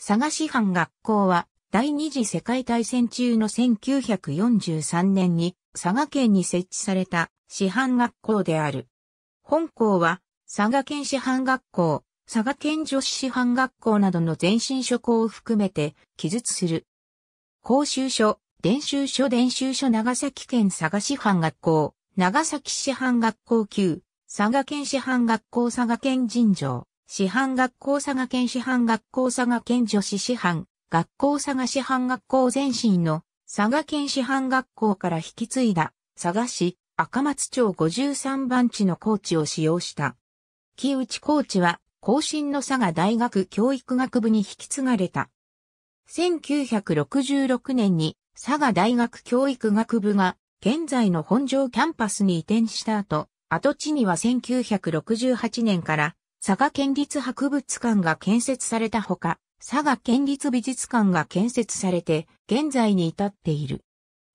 佐賀師範学校は、第二次世界大戦中の1943年に佐賀県に設置された師範学校である。本校は佐賀県師範学校、佐賀県女子師範学校などの前身諸校を含めて記述する。講習所、伝習所伝習所長崎県佐賀師範学校、長崎師範学校級、佐賀県師範学校佐賀県尋常。師範学校佐賀県師範学校佐賀県女子師範、学校佐賀師範学校前身の佐賀県師範学校から引き継いだ佐賀市赤松町53番地のコーチを使用した。木内コーチは後進の佐賀大学教育学部に引き継がれた。1966年に佐賀大学教育学部が現在の本庄キャンパスに移転した後、跡地には1968年から佐賀県立博物館が建設されたほか、佐賀県立美術館が建設されて、現在に至っている。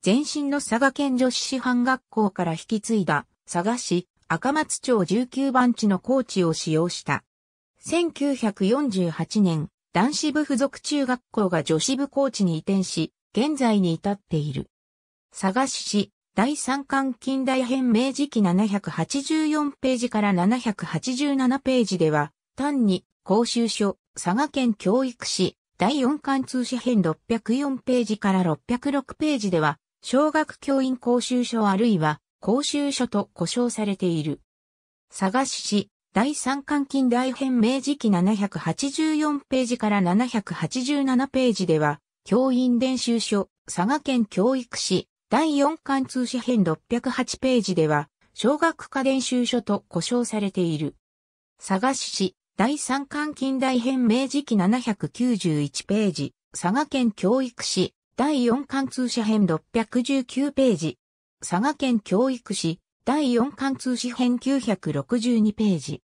前身の佐賀県女子師範学校から引き継いだ、佐賀市赤松町19番地の高地を使用した。1948年、男子部附属中学校が女子部高地に移転し、現在に至っている。佐賀市第三巻近代編明治期784ページから787ページでは、単に公衆書、佐賀県教育史、第四巻通史編604ページから606ページでは、小学教員公衆書あるいは公衆書と呼称されている。佐賀市、第三巻近代編明治期784ページから787ページでは、教員練習書、佐賀県教育史、第4巻通詞編608ページでは、小学家伝習書と呼称されている。佐賀市、第3巻近代編明治期791ページ、佐賀県教育市、第4巻通詞編619ページ、佐賀県教育市、第4巻通詞編962ページ、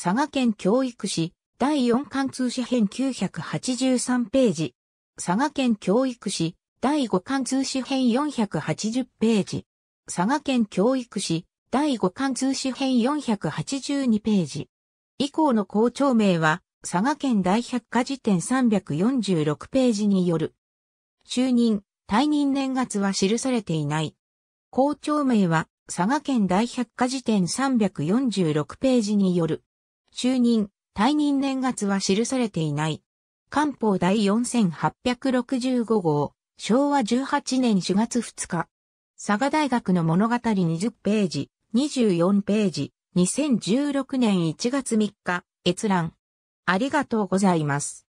佐賀県教育市、第4巻通詞編983ページ、佐賀県教育市、第五貫通史編480ページ。佐賀県教育史、第五貫通史編482ページ。以降の校長名は、佐賀県大百科事典346ページによる。就任、退任年月は記されていない。校長名は、佐賀県大百科事典346ページによる。就任、退任年月は記されていない。官報第4865号。昭和18年4月2日。佐賀大学の物語20ページ、24ページ、2016年1月3日、閲覧。ありがとうございます。